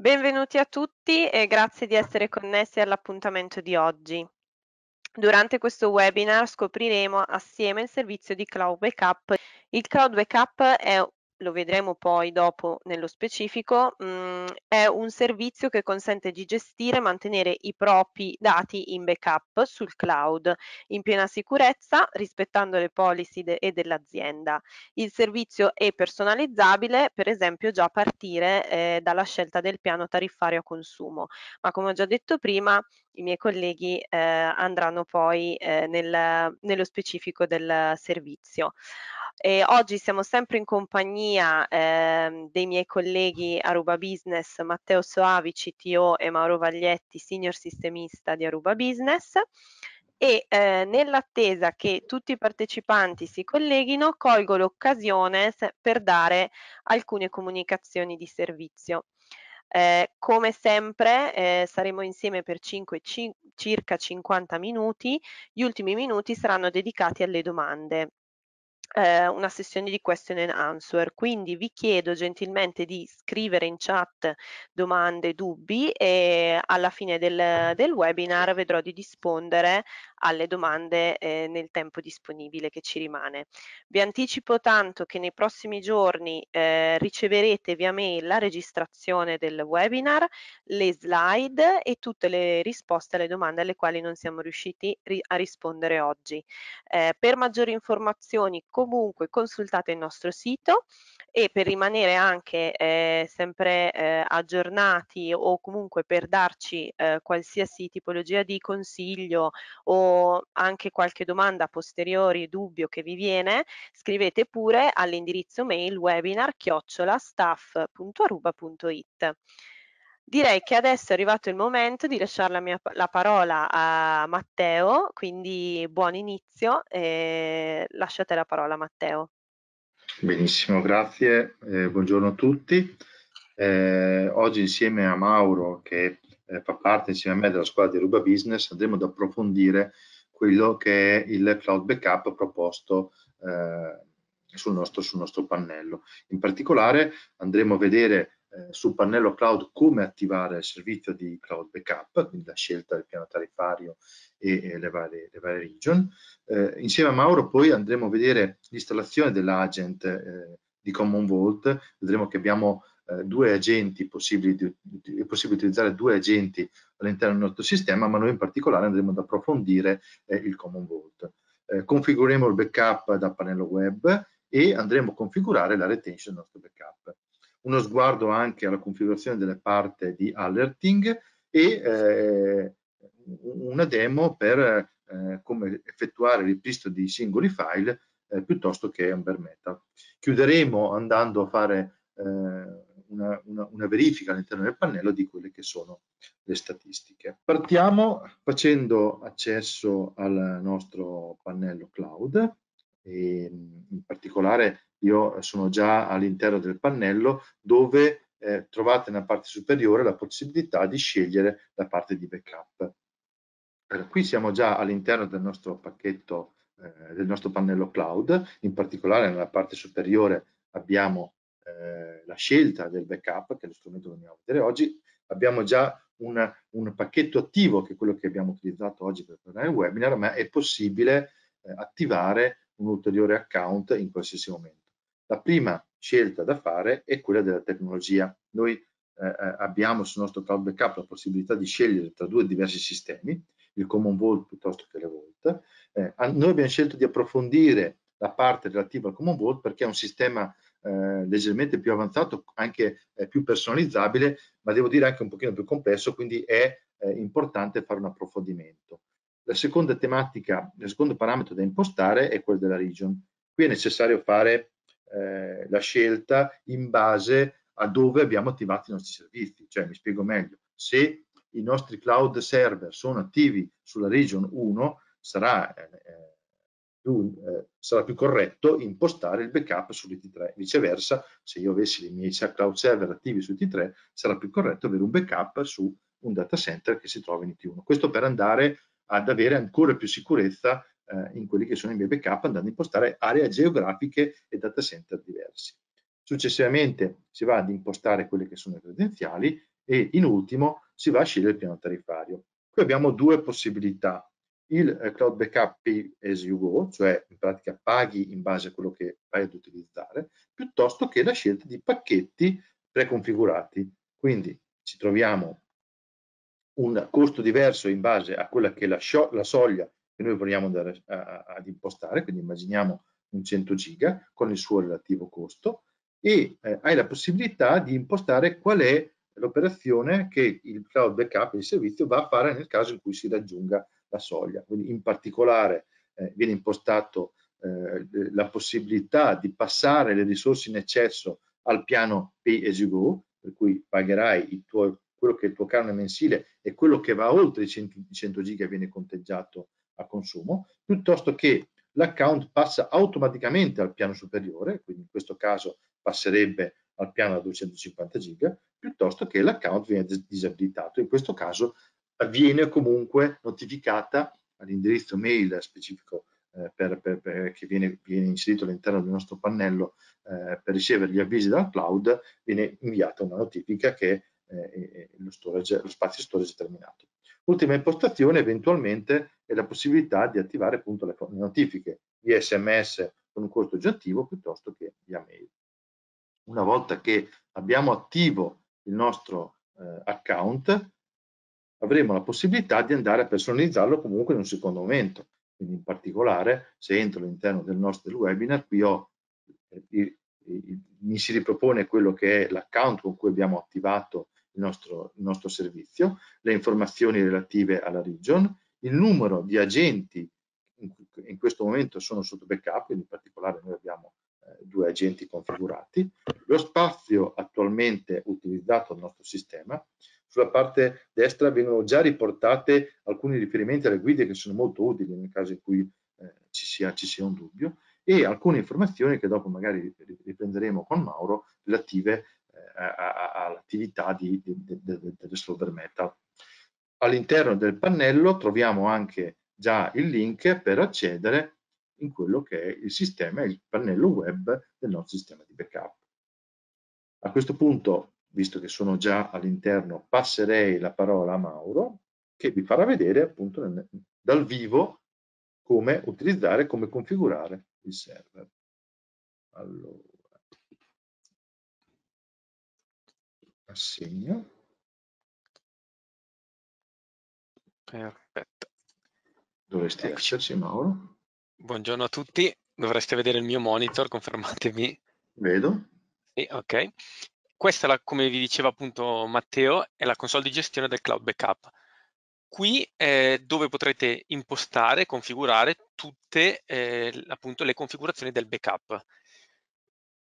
Benvenuti a tutti e grazie di essere connessi all'appuntamento di oggi. Durante questo webinar scopriremo assieme il servizio di Cloud Backup. Il Cloud Backup è lo vedremo poi dopo nello specifico, mh, mm, è un servizio che consente di gestire e mantenere i propri dati in backup sul cloud in piena sicurezza rispettando le policy de e dell'azienda. Il servizio è personalizzabile per esempio già a partire eh, dalla scelta del piano tariffario a consumo, ma come ho già detto prima i miei colleghi eh, andranno poi eh, nel, nello specifico del servizio. E oggi siamo sempre in compagnia eh, dei miei colleghi Aruba Business, Matteo Soavi, CTO e Mauro Vaglietti, Senior Sistemista di Aruba Business e eh, nell'attesa che tutti i partecipanti si colleghino colgo l'occasione per dare alcune comunicazioni di servizio. Eh, come sempre eh, saremo insieme per 5, circa 50 minuti, gli ultimi minuti saranno dedicati alle domande eh, una sessione di question and answer. Quindi vi chiedo gentilmente di scrivere in chat domande, dubbi e alla fine del, del webinar vedrò di rispondere alle domande eh, nel tempo disponibile che ci rimane. Vi anticipo tanto che nei prossimi giorni eh, riceverete via mail la registrazione del webinar, le slide e tutte le risposte alle domande alle quali non siamo riusciti ri a rispondere oggi. Eh, per maggiori informazioni comunque consultate il nostro sito e per rimanere anche eh, sempre eh, aggiornati o comunque per darci eh, qualsiasi tipologia di consiglio o anche qualche domanda posteriore, dubbio che vi viene, scrivete pure all'indirizzo mail webinar chiocciolastaff.aruba.it. Direi che adesso è arrivato il momento di lasciare la, mia, la parola a Matteo, quindi buon inizio e lascio a te la parola Matteo. Benissimo, grazie, eh, buongiorno a tutti. Eh, oggi insieme a Mauro che eh, fa parte insieme a me della squadra di Ruba Business andremo ad approfondire quello che è il cloud backup proposto eh, sul nostro, sul nostro pannello. In particolare andremo a vedere eh, sul pannello cloud come attivare il servizio di cloud backup, quindi la scelta del piano tarifario e, e le, varie, le, varie, region. Eh, insieme a Mauro poi andremo a vedere l'installazione dell'agent eh, di Common Vault, vedremo che abbiamo eh, due agenti possibili, di, di, è possibile utilizzare due agenti all'interno del nostro sistema, ma noi in particolare andremo ad approfondire eh, il Common Vault. Eh, configureremo il backup da pannello web e andremo a configurare la retention del nostro backup uno sguardo anche alla configurazione delle parti di alerting e eh, una demo per eh, come effettuare il ripristino di singoli file eh, piuttosto che un bare Chiuderemo andando a fare eh, una, una, una, verifica all'interno del pannello di quelle che sono le statistiche. Partiamo facendo accesso al nostro pannello cloud e in particolare io sono già all'interno del pannello dove eh, trovate nella parte superiore la possibilità di scegliere la parte di backup. Allora, qui siamo già all'interno del nostro pacchetto, eh, del nostro pannello cloud, in particolare nella parte superiore abbiamo eh, la scelta del backup, che è lo strumento che andiamo a vedere oggi, abbiamo già un, un, pacchetto attivo, che è quello che abbiamo utilizzato oggi per tornare il webinar, ma è possibile eh, attivare un ulteriore account in qualsiasi momento. La prima scelta da fare è quella della tecnologia. Noi eh, eh, abbiamo sul nostro cloud backup la possibilità di scegliere tra due diversi sistemi, il Common Vault piuttosto che le Vault. Eh, noi abbiamo scelto di approfondire la parte relativa al Common Vault perché è un sistema eh, leggermente più avanzato, anche eh, più personalizzabile, ma devo dire anche un pochino più complesso, quindi è eh, importante fare un approfondimento. La seconda tematica, il secondo parametro da impostare è quello della region. Qui è necessario fare eh, la scelta in base a dove abbiamo attivato i nostri servizi. Cioè, mi spiego meglio, se i nostri cloud server sono attivi sulla region 1, sarà, eh, più, eh, sarà più corretto impostare il backup sull'IT3. Viceversa, se io avessi i miei cloud server attivi su IT3, sarà più corretto avere un backup su un data center che si trova in IT1. Questo per andare ad avere ancora più sicurezza eh, in quelli che sono i miei backup andando a impostare aree geografiche e data center diversi. Successivamente si va ad impostare quelle che sono le credenziali e in ultimo si va a scegliere il piano tariffario. Qui abbiamo due possibilità, il eh, cloud backup pay as you go, cioè in pratica paghi in base a quello che vai ad utilizzare, piuttosto che la scelta di pacchetti preconfigurati. Quindi ci troviamo un costo diverso in base a quella che è la, la soglia che noi vogliamo andare a, a, ad impostare, quindi immaginiamo un 100 giga con il suo relativo costo e eh, hai la possibilità di impostare qual è l'operazione che il cloud backup, il servizio, va a fare nel caso in cui si raggiunga la soglia. Quindi in particolare eh, viene impostato eh, la possibilità di passare le risorse in eccesso al piano pay as you go, per cui pagherai tuo, quello che è il tuo canone mensile e quello che va oltre i 100, 100 giga viene conteggiato a consumo, piuttosto che l'account passa automaticamente al piano superiore, quindi in questo caso passerebbe al piano da 250 giga, piuttosto che l'account viene disabilitato. In questo caso viene comunque notificata all'indirizzo mail specifico eh, per, per, per, che viene, viene, inserito all'interno del nostro pannello eh, per ricevere gli avvisi dal cloud, viene inviata una notifica che eh, lo, storage, lo spazio storage è terminato. Ultima impostazione, eventualmente e la possibilità di attivare appunto le notifiche via sms con un costo aggiuntivo piuttosto che via mail. Una volta che abbiamo attivo il nostro eh, account, avremo la possibilità di andare a personalizzarlo comunque in un secondo momento. Quindi in particolare, se entro all'interno del nostro del webinar, qui ho, il, eh, il, mi si ripropone quello che è l'account con cui abbiamo attivato il nostro, il nostro servizio, le informazioni relative alla region, il numero di agenti in questo momento sono sotto backup, quindi in particolare noi abbiamo eh, due agenti configurati, lo spazio attualmente utilizzato al nostro sistema, sulla parte destra vengono già riportate alcuni riferimenti alle guide che sono molto utili nel caso in cui eh, ci, sia, ci, sia, un dubbio e alcune informazioni che dopo magari riprenderemo con Mauro relative eh, all'attività del solver metal all'interno del pannello troviamo anche già il link per accedere in quello che è il sistema, il pannello web del nostro sistema di backup. A questo punto, visto che sono già all'interno, passerei la parola a Mauro, che vi farà vedere appunto dal vivo come utilizzare, come configurare il server. Allora, assegno. Perfetto. Dovresti Eccoci. esserci, Mauro. Buongiorno a tutti, dovreste vedere il mio monitor, confermatemi. Vedo. Sì, ok. Questa, la, come vi diceva appunto Matteo, è la console di gestione del cloud backup. Qui è dove potrete impostare, configurare tutte eh, appunto le configurazioni del backup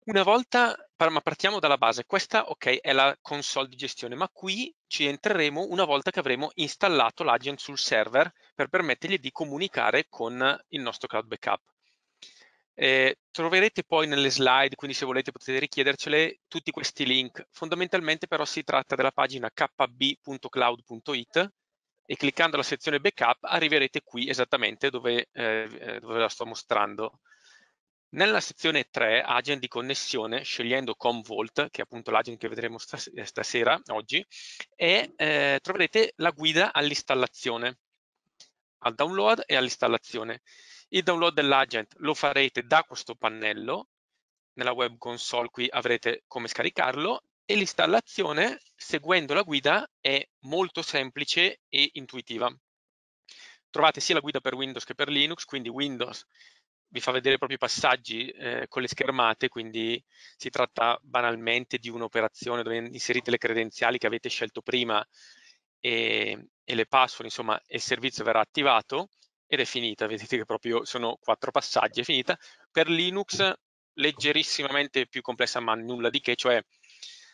una volta, ma partiamo dalla base, questa ok è la console di gestione, ma qui ci entreremo una volta che avremo installato l'agent sul server per permettergli di comunicare con il nostro cloud backup. Eh, troverete poi nelle slide, quindi se volete potete richiedercele, tutti questi link. Fondamentalmente però si tratta della pagina kb.cloud.it e cliccando la sezione backup arriverete qui esattamente dove, eh, eh dove la sto mostrando. Nella sezione 3, agent di connessione, scegliendo ComVault, che è appunto l'agent che vedremo stas eh, stasera, oggi, e, eh, troverete la guida all'installazione, al download e all'installazione. Il download dell'agent lo farete da questo pannello, nella web console qui avrete come scaricarlo, e l'installazione, seguendo la guida, è molto semplice e intuitiva. Trovate sia la guida per Windows che per Linux, quindi Windows vi fa vedere proprio i passaggi eh, con le schermate, quindi si tratta banalmente di un'operazione dove inserite le credenziali che avete scelto prima e, e le password, insomma, e il servizio verrà attivato ed è finita. Vedete che proprio sono quattro passaggi, è finita. Per Linux leggerissimamente più complessa, ma nulla di che, cioè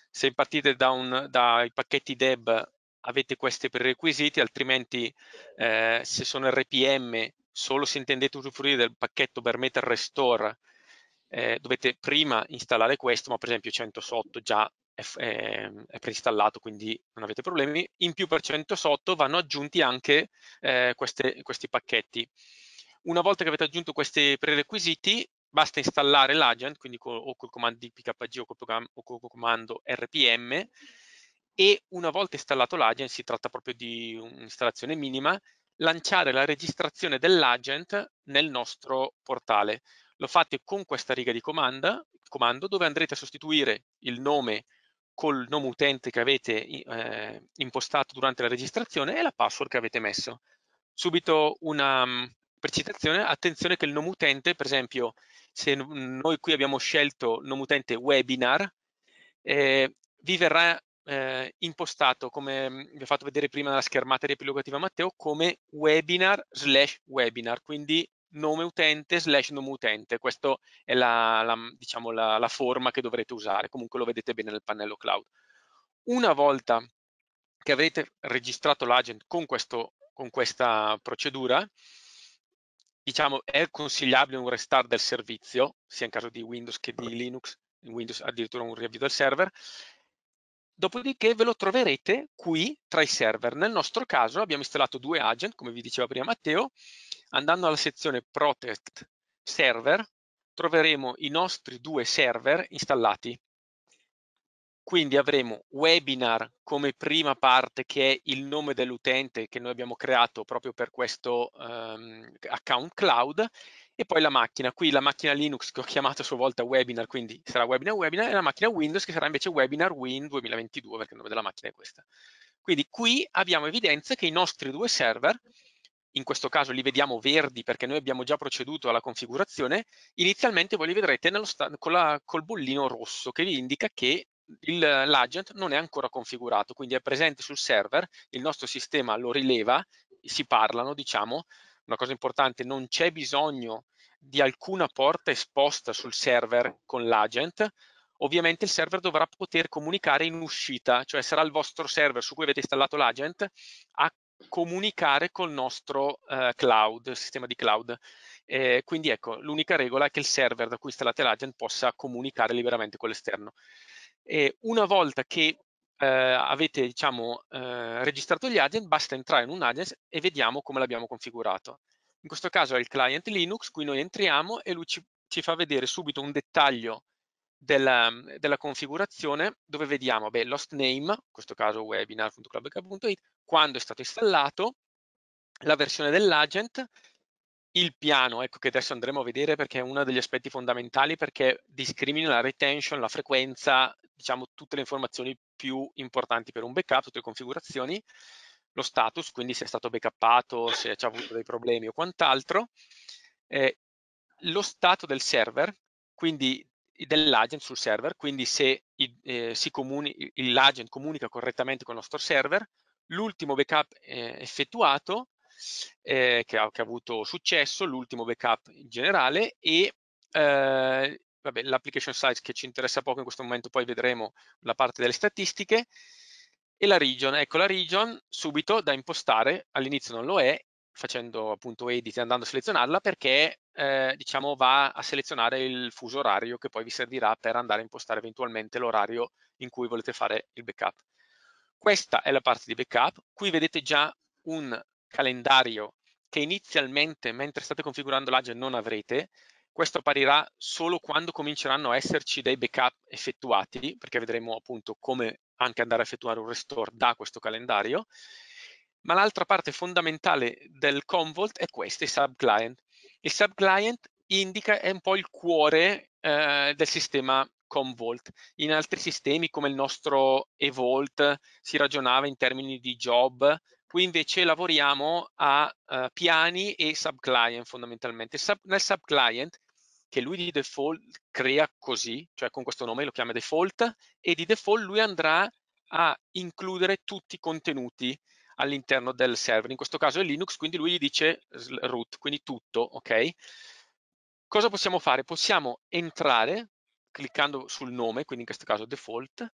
se partite da un, dai pacchetti deb avete questi prerequisiti, altrimenti eh, se sono RPM solo se intendete usufruire del pacchetto Bare Restore eh, dovete prima installare questo, ma per esempio 100 sotto già è, è, ehm, è, preinstallato, quindi non avete problemi. In più per 100 sotto vanno aggiunti anche eh, queste, questi pacchetti. Una volta che avete aggiunto questi prerequisiti, basta installare l'agent, quindi col, o col comando dpkg o col, o col comando rpm, e una volta installato l'agent, si tratta proprio di un'installazione minima, lanciare la registrazione dell'agent nel nostro portale. Lo fate con questa riga di comando, comando dove andrete a sostituire il nome col nome utente che avete eh, impostato durante la registrazione e la password che avete messo. Subito una um, mm, precisazione, attenzione che il nome utente, per esempio, se noi qui abbiamo scelto nome utente webinar, eh, vi verrà eh, impostato, come mm, vi ho fatto vedere prima nella schermata riepilogativa Matteo, come webinar slash webinar, quindi nome utente slash nome utente. Questa è la, la mm, diciamo, la, la, forma che dovrete usare, comunque lo vedete bene nel pannello cloud. Una volta che avrete registrato l'agent con, con questa procedura, diciamo è consigliabile un restart del servizio, sia in caso di Windows che di Linux, in Windows addirittura un riavvio del server, dopodiché ve lo troverete qui tra i server. Nel nostro caso abbiamo installato due agent, come vi diceva prima Matteo, andando alla sezione Protect Server troveremo i nostri due server installati. Quindi avremo webinar come prima parte che è il nome dell'utente che noi abbiamo creato proprio per questo um, account cloud e poi la macchina. Qui la macchina Linux che ho chiamato a sua volta webinar, quindi sarà webinar webinar, e la macchina Windows che sarà invece webinar Win 2022, perché il nome della macchina è questa. Quindi qui abbiamo evidenza che i nostri due server, in questo caso li vediamo verdi perché noi abbiamo già proceduto alla configurazione, inizialmente voi li vedrete con la, col bollino rosso che vi indica che l'agent non è ancora configurato, quindi è presente sul server, il nostro sistema lo rileva, si parlano, diciamo, una cosa importante, non c'è bisogno di alcuna porta esposta sul server con l'agent, ovviamente il server dovrà poter comunicare in uscita, cioè sarà il vostro server su cui avete installato l'agent a comunicare col nostro eh, cloud, sistema di cloud. Eh, quindi ecco, l'unica regola è che il server da cui installate l'agent possa comunicare liberamente con l'esterno. Eh, una volta che eh, avete diciamo, eh, registrato gli agent, basta entrare in un agent e vediamo come l'abbiamo configurato. In questo caso è il client Linux, qui noi entriamo e lui ci, ci fa vedere subito un dettaglio della, della, configurazione dove vediamo beh, l'host name, in questo caso webinar.clubk.it, quando è stato installato, la versione dell'agent, il piano, ecco che adesso andremo a vedere perché è uno degli aspetti fondamentali perché discrimina la retention, la frequenza, diciamo tutte le informazioni più importanti per un backup, tutte le configurazioni, lo status, quindi se è stato backuppato, se ci ha avuto dei problemi o quant'altro, eh, lo stato del server, quindi dell'agent sul server, quindi se eh, l'agent comunica correttamente con il nostro server, l'ultimo backup eh, effettuato, eh, che, ha, che, ha, avuto successo, l'ultimo backup in generale e eh, l'application size che ci interessa poco in questo momento, poi vedremo la parte delle statistiche e la region. Ecco, la region subito da impostare, all'inizio non lo è, facendo appunto edit e andando a selezionarla perché eh, diciamo va a selezionare il fuso orario che poi vi servirà per andare a impostare eventualmente l'orario in cui volete fare il backup. Questa è la parte di backup, qui vedete già un calendario che inizialmente mentre state configurando l'agile non avrete, questo apparirà solo quando cominceranno a esserci dei backup effettuati, perché vedremo appunto come anche andare a effettuare un restore da questo calendario, ma l'altra parte fondamentale del Convolt è questa, il subclient. Il subclient indica, è un po' il cuore eh, del sistema Convolt. In altri sistemi come il nostro Evolt si ragionava in termini di job Qui invece lavoriamo a uh, piani e subclient fondamentalmente. Sub, nel subclient, che lui di default crea così, cioè con questo nome lo chiama default, e di default lui andrà a includere tutti i contenuti all'interno del server. In questo caso è Linux, quindi lui gli dice root, quindi tutto, ok? Cosa possiamo fare? Possiamo entrare cliccando sul nome, quindi in questo caso default,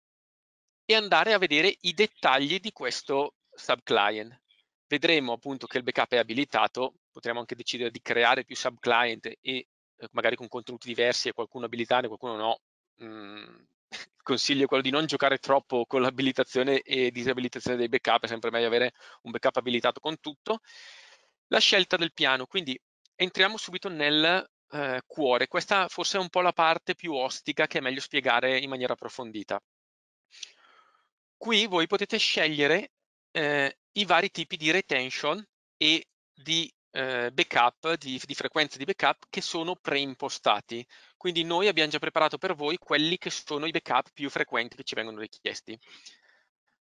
e andare a vedere i dettagli di questo subclient. Vedremo appunto che il backup è abilitato, potremo anche decidere di creare più subclient e eh, magari con contenuti diversi e qualcuno abilitare, qualcuno no. Mm, il consiglio è quello di non giocare troppo con l'abilitazione e disabilitazione dei backup, è sempre meglio avere un backup abilitato con tutto. La scelta del piano, quindi entriamo subito nel eh, cuore, questa forse è un po' la parte più ostica che è meglio spiegare in maniera approfondita. Qui voi potete scegliere eh, i vari tipi di retention e di eh, backup, di, di frequenza di backup che sono preimpostati. Quindi noi abbiamo già preparato per voi quelli che sono i backup più frequenti che ci vengono richiesti.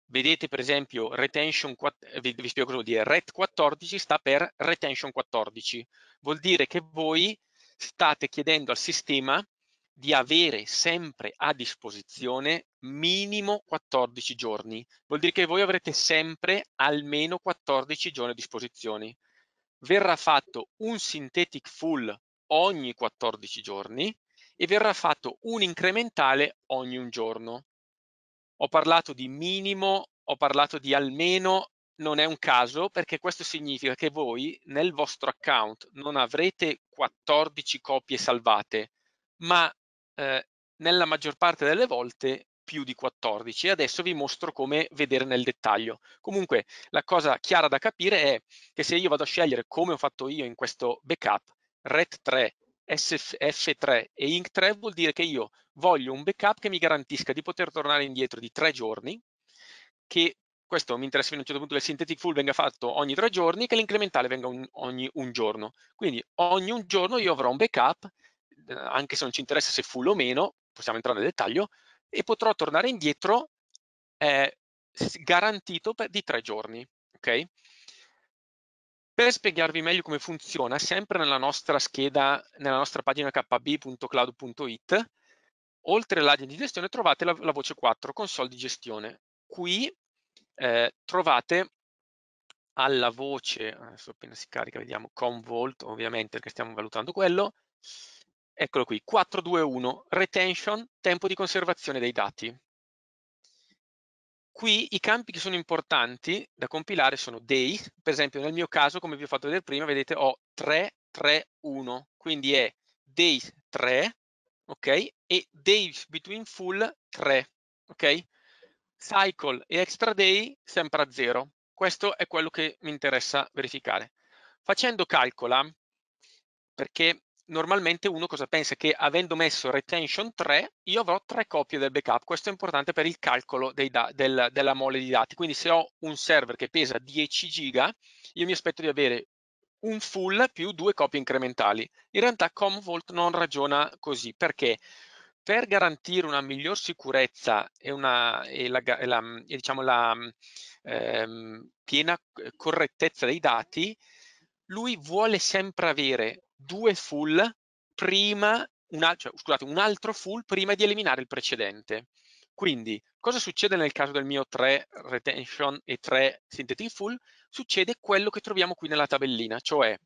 Vedete per esempio retention, eh, vi, vi spiego cosa vuol dire, RET 14 sta per retention 14, vuol dire che voi state chiedendo al sistema di avere sempre a disposizione minimo 14 giorni. Vuol dire che voi avrete sempre almeno 14 giorni a disposizione. Verrà fatto un synthetic full ogni 14 giorni e verrà fatto un incrementale ogni un giorno. Ho parlato di minimo, ho parlato di almeno, non è un caso perché questo significa che voi nel vostro account non avrete 14 copie salvate, ma eh, nella maggior parte delle volte più di 14 e adesso vi mostro come vedere nel dettaglio. Comunque la cosa chiara da capire è che se io vado a scegliere come ho fatto io in questo backup RET3, SF3 e INC3 vuol dire che io voglio un backup che mi garantisca di poter tornare indietro di tre giorni, che questo mi interessa fino a un certo punto che il synthetic full venga fatto ogni tre giorni e che l'incrementale venga un, ogni un giorno. Quindi ogni un giorno io avrò un backup anche se non ci interessa se full o meno, possiamo entrare nel dettaglio, e potrò tornare indietro eh, garantito per, di tre giorni. Okay? Per spiegarvi meglio come funziona, sempre nella nostra scheda, nella nostra pagina kb.cloud.it, oltre l'area di gestione trovate la, la, voce 4, console di gestione. Qui eh, trovate alla voce, adesso appena si carica vediamo, con Vault, ovviamente perché stiamo valutando quello, Eccolo qui, 4-2-1, retention, tempo di conservazione dei dati. Qui i campi che sono importanti da compilare sono dei, per esempio nel mio caso, come vi ho fatto vedere prima, vedete ho 3-3-1, quindi è days 3, ok? E days between full 3, ok? Cycle e extra day sempre a 0. Questo è quello che mi interessa verificare. Facendo calcola, perché normalmente uno cosa pensa? Che avendo messo retention 3, io avrò tre copie del backup. Questo è importante per il calcolo del, della mole di dati. Quindi se ho un server che pesa 10 giga, io mi aspetto di avere un full più due copie incrementali. In realtà ComVolt non ragiona così, perché per garantire una miglior sicurezza e, una, e la, e la e diciamo la ehm, piena eh, correttezza dei dati, lui vuole sempre avere due full prima, una, cioè, scusate, un altro full prima di eliminare il precedente. Quindi cosa succede nel caso del mio 3 retention e 3 synthetic full? Succede quello che troviamo qui nella tabellina, cioè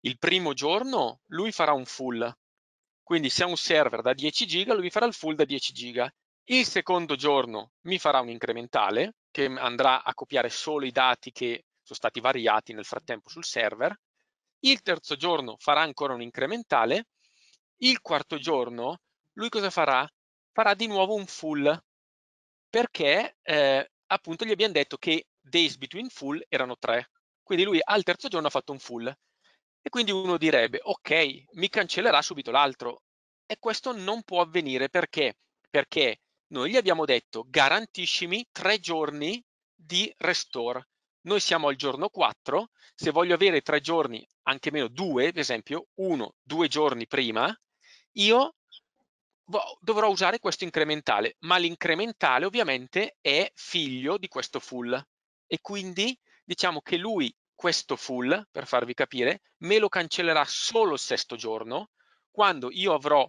il primo giorno lui farà un full, quindi se ha un server da 10 giga lui farà il full da 10 giga. Il secondo giorno mi farà un incrementale che andrà a copiare solo i dati che sono stati variati nel frattempo sul server il terzo giorno farà ancora un incrementale. Il quarto giorno lui cosa farà? Farà di nuovo un full perché eh, appunto gli abbiamo detto che days between full erano tre. Quindi lui al terzo giorno ha fatto un full. E quindi uno direbbe, ok, mi cancellerà subito l'altro. E questo non può avvenire perché? Perché noi gli abbiamo detto garantiscimi tre giorni di restore. Noi siamo al giorno 4, se voglio avere tre giorni, anche meno due, per esempio, uno, due giorni prima, io dovrò usare questo incrementale, ma l'incrementale ovviamente è figlio di questo full e quindi diciamo che lui questo full, per farvi capire, me lo cancellerà solo il sesto giorno, quando io avrò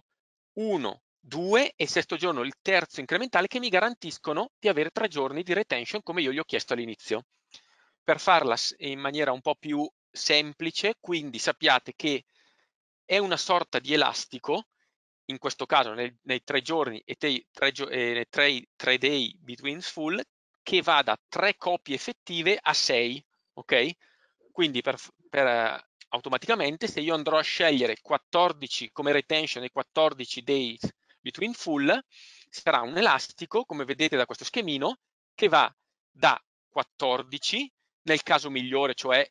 uno, due e sesto giorno il terzo incrementale che mi garantiscono di avere tre giorni di retention come io gli ho chiesto all'inizio per farla in maniera un po' più semplice, quindi sappiate che è una sorta di elastico, in questo caso nei, nei tre giorni e te, tre, eh, tre, tre day between full, che va da tre copie effettive a sei, ok? Quindi per, per, eh, automaticamente se io andrò a scegliere 14 come retention e 14 days between full, sarà un elastico, come vedete da questo schemino, che va da 14 nel caso migliore, cioè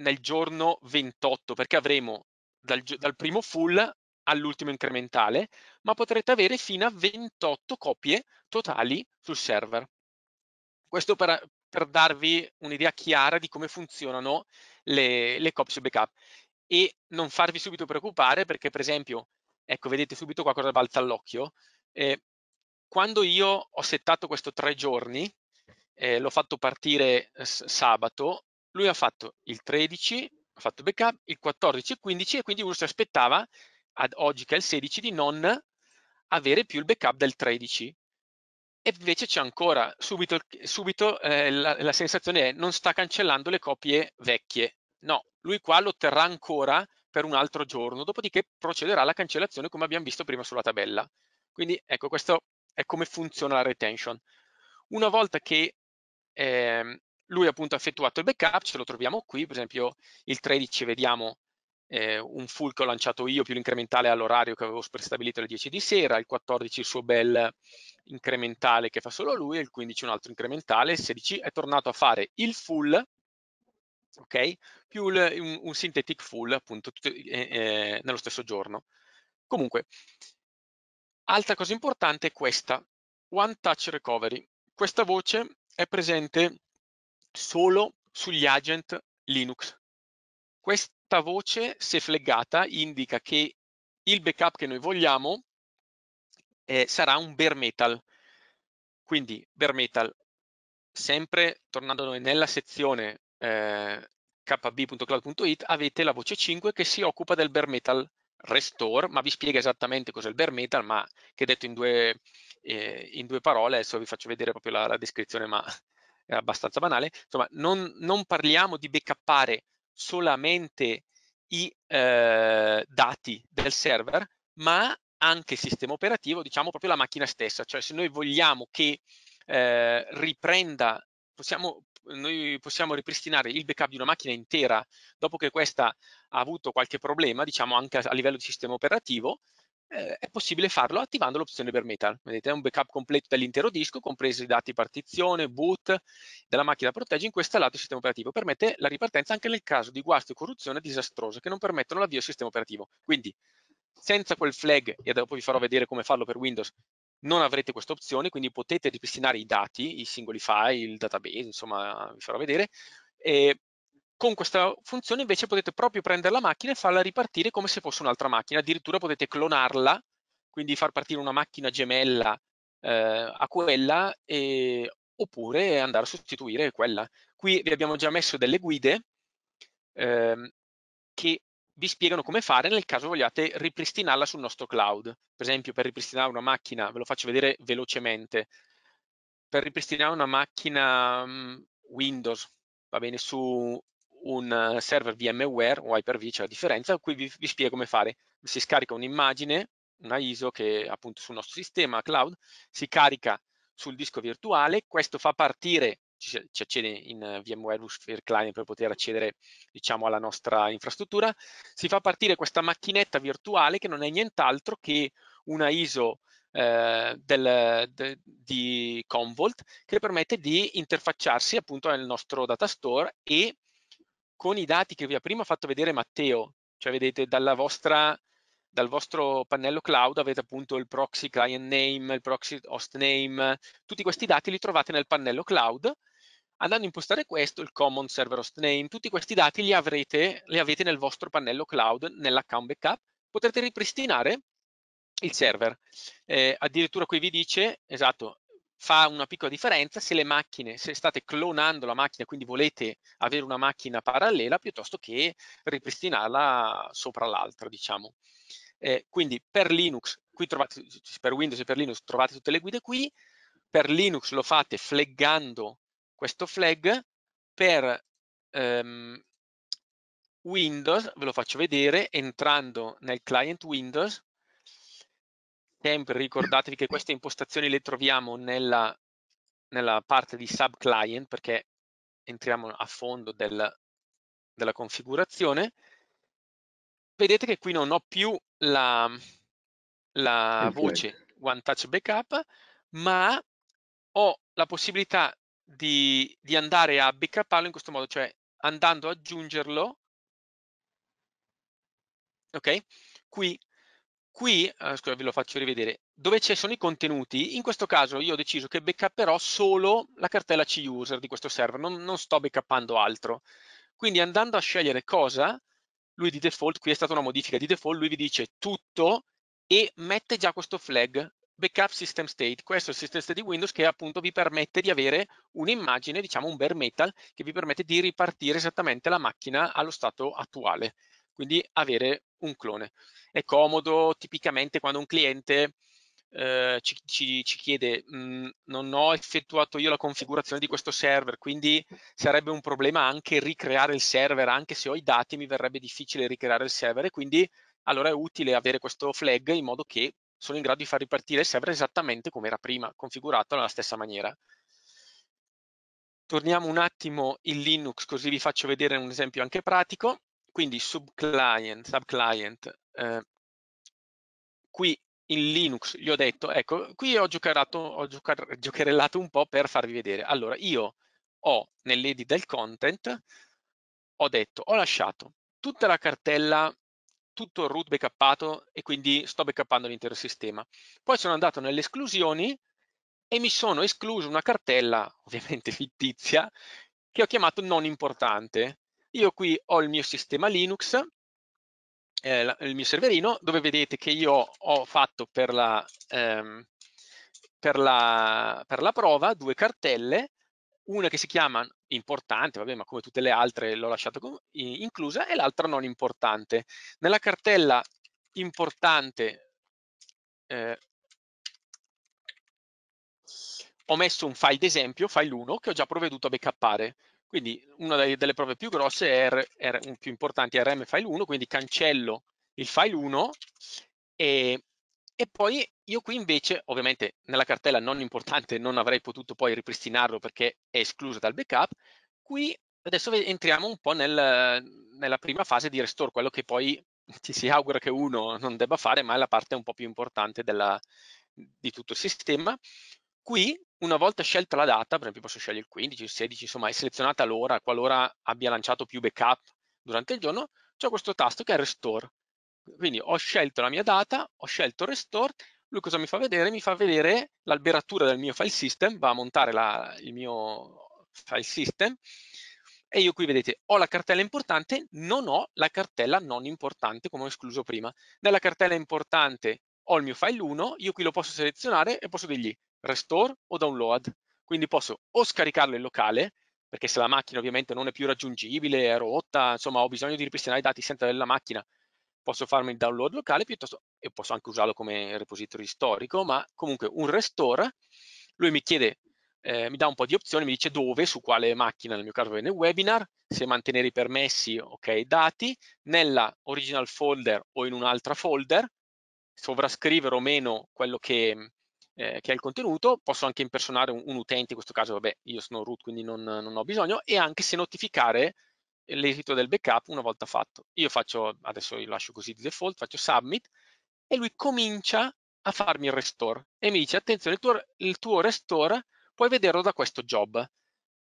nel giorno 28, perché avremo dal, dal primo full all'ultimo incrementale, ma potrete avere fino a 28 copie totali sul server. Questo per, per darvi un'idea chiara di come funzionano le, le copie su backup e non farvi subito preoccupare perché per esempio, ecco vedete subito qua cosa balza all'occhio, eh, quando io ho settato questo tre giorni, eh, l'ho fatto partire eh, sabato, lui ha fatto il 13, ha fatto backup, il 14 e 15 e quindi uno si aspettava ad oggi che è il 16 di non avere più il backup del 13 e invece c'è ancora subito, subito eh, la, la, sensazione è non sta cancellando le copie vecchie no, lui qua lo terrà ancora per un altro giorno, dopodiché procederà alla cancellazione come abbiamo visto prima sulla tabella quindi ecco questo è come funziona la retention una volta che eh, lui appunto ha effettuato il backup, ce lo troviamo qui, per esempio il 13 vediamo eh, un full che ho lanciato io più l'incrementale all'orario che avevo prestabilito alle 10 di sera, il 14 il suo bel incrementale che fa solo lui, il 15 un altro incrementale, il 16 è tornato a fare il full, ok, più il, un, un, synthetic full appunto tutto, eh, eh, nello stesso giorno. Comunque, altra cosa importante è questa, one touch recovery. Questa voce è presente solo sugli agent Linux. Questa voce, se fleggata, indica che il backup che noi vogliamo eh, sarà un bare metal. Quindi bare metal, sempre tornando noi nella sezione eh, kb.cloud.it, avete la voce 5 che si occupa del bare metal restore, ma vi spiega esattamente cos'è il bare metal, ma che detto in due eh, in due parole, adesso vi faccio vedere proprio la, la descrizione, ma è abbastanza banale, insomma non, non parliamo di backuppare solamente i eh, dati del server, ma anche il sistema operativo, diciamo proprio la macchina stessa, cioè se noi vogliamo che eh, riprenda, possiamo, noi possiamo ripristinare il backup di una macchina intera dopo che questa ha avuto qualche problema, diciamo anche a, a livello di sistema operativo, eh, è possibile farlo attivando l'opzione bare metal. Vedete, è un backup completo dell'intero disco, compresi i dati partizione, boot, della macchina protegge, in cui è installato il sistema operativo. Permette la ripartenza anche nel caso di guasti o corruzione disastrose che non permettono l'avvio del sistema operativo. Quindi, senza quel flag, e dopo vi farò vedere come farlo per Windows, non avrete questa opzione, quindi potete ripristinare i dati, i singoli file, il database, insomma, vi farò vedere, e con questa funzione invece potete proprio prendere la macchina e farla ripartire come se fosse un'altra macchina, addirittura potete clonarla, quindi far partire una macchina gemella eh, a quella e, oppure andare a sostituire quella. Qui vi abbiamo già messo delle guide ehm, che vi spiegano come fare nel caso vogliate ripristinarla sul nostro cloud. Per esempio per ripristinare una macchina, ve lo faccio vedere velocemente, per ripristinare una macchina mm, Windows, va bene, su un eh, server VMware o Hyper-V, c'è la differenza, qui vi, vi spiego come fare. Si scarica un'immagine, una ISO che è appunto sul nostro sistema cloud, si carica sul disco virtuale, questo fa partire, ci, ci accede in eh, VMware Sphere Client per poter accedere diciamo alla nostra infrastruttura, si fa partire questa macchinetta virtuale che non è nient'altro che una ISO eh, del, de, di Convolt che permette di interfacciarsi appunto al nostro data store e con i dati che vi ha prima fatto vedere Matteo, cioè vedete vostra, dal vostro pannello cloud avete appunto il proxy client name, il proxy host name, tutti questi dati li trovate nel pannello cloud, andando a impostare questo, il common server host name, tutti questi dati li, avrete, li avete nel vostro pannello cloud, nell'account backup, potrete ripristinare il server. Eh, addirittura qui vi dice, esatto, fa una piccola differenza se le macchine, se state clonando la macchina, quindi volete avere una macchina parallela piuttosto che ripristinarla sopra l'altra, diciamo. Eh, quindi per Linux, qui trovate, per Windows e per Linux trovate tutte le guide qui, per Linux lo fate flaggando questo flag, per ehm, Windows, ve lo faccio vedere, entrando nel client Windows, sempre ricordatevi che queste impostazioni le troviamo nella, nella parte di sub client perché entriamo a fondo del, della configurazione. Vedete che qui non ho più la, la voce One Touch Backup, ma ho la possibilità di, di andare a backuparlo in questo modo, cioè andando ad aggiungerlo, ok? Qui Qui, eh, scusa, ve lo faccio rivedere, dove ci sono i contenuti, in questo caso io ho deciso che backupperò solo la cartella C-User di questo server, non, non sto backuppando altro. Quindi andando a scegliere cosa, lui di default, qui è stata una modifica di default, lui vi dice tutto e mette già questo flag backup system state. Questo è il system state di Windows che appunto vi permette di avere un'immagine, diciamo un bare metal, che vi permette di ripartire esattamente la macchina allo stato attuale quindi avere un clone. È comodo tipicamente quando un cliente eh, ci, ci, ci, chiede mm, non ho effettuato io la configurazione di questo server, quindi sarebbe un problema anche ricreare il server, anche se ho i dati mi verrebbe difficile ricreare il server e quindi allora è utile avere questo flag in modo che sono in grado di far ripartire il server esattamente come era prima, configurato nella stessa maniera. Torniamo un attimo in Linux così vi faccio vedere un esempio anche pratico. Quindi sub-client, eh, qui in Linux gli ho detto, ecco, qui ho, giocato, ho giocar giocherellato un po' per farvi vedere. Allora, io ho nell'edit del content, ho detto, ho lasciato tutta la cartella, tutto il root backuppato e quindi sto backuppando l'intero sistema. Poi sono andato nelle esclusioni e mi sono escluso una cartella, ovviamente fittizia, che ho chiamato non importante. Io qui ho il mio sistema Linux, eh, il mio serverino, dove vedete che io ho fatto per la, ehm, per la, per la prova due cartelle, una che si chiama importante, vabbè, ma come tutte le altre l'ho lasciata inclusa, e l'altra non importante. Nella cartella importante eh, ho messo un file d'esempio, file 1, che ho già provveduto a backuppare. Quindi una delle prove più grosse è R, R, più importanti RM file 1, quindi cancello il file 1 e, e, poi io qui invece, ovviamente nella cartella non importante non avrei potuto poi ripristinarlo perché è escluso dal backup, qui adesso entriamo un po' nel, nella prima fase di restore, quello che poi ci si augura che uno non debba fare, ma è la parte un po' più importante della, di tutto il sistema, Qui, una volta scelta la data, per esempio posso scegliere il 15, il 16, insomma è selezionata l'ora, qualora abbia lanciato più backup durante il giorno, c'è questo tasto che è Restore. Quindi ho scelto la mia data, ho scelto Restore, lui cosa mi fa vedere? Mi fa vedere l'alberatura del mio file system, va a montare la, il mio file system e io qui vedete ho la cartella importante, non ho la cartella non importante come ho escluso prima. Nella cartella importante ho il mio file 1, io qui lo posso selezionare e posso dirgli restore o download. Quindi posso o scaricarlo in locale, perché se la macchina ovviamente non è più raggiungibile, è rotta, insomma ho bisogno di ripristinare i dati senza della macchina, posso farmi il download locale piuttosto, e posso anche usarlo come repository storico, ma comunque un restore, lui mi chiede, eh, mi dà un po' di opzioni, mi dice dove, su quale macchina, nel mio caso viene webinar, se mantenere i permessi, ok, dati, nella original folder o in un'altra folder, sovrascrivere o meno quello che eh, che è il contenuto, posso anche impersonare un, un, utente, in questo caso vabbè io sono root quindi non, non ho bisogno, e anche se notificare l'esito del backup una volta fatto. Io faccio, adesso io lascio così di default, faccio submit e lui comincia a farmi il restore e mi dice attenzione il tuo, il tuo restore puoi vederlo da questo job.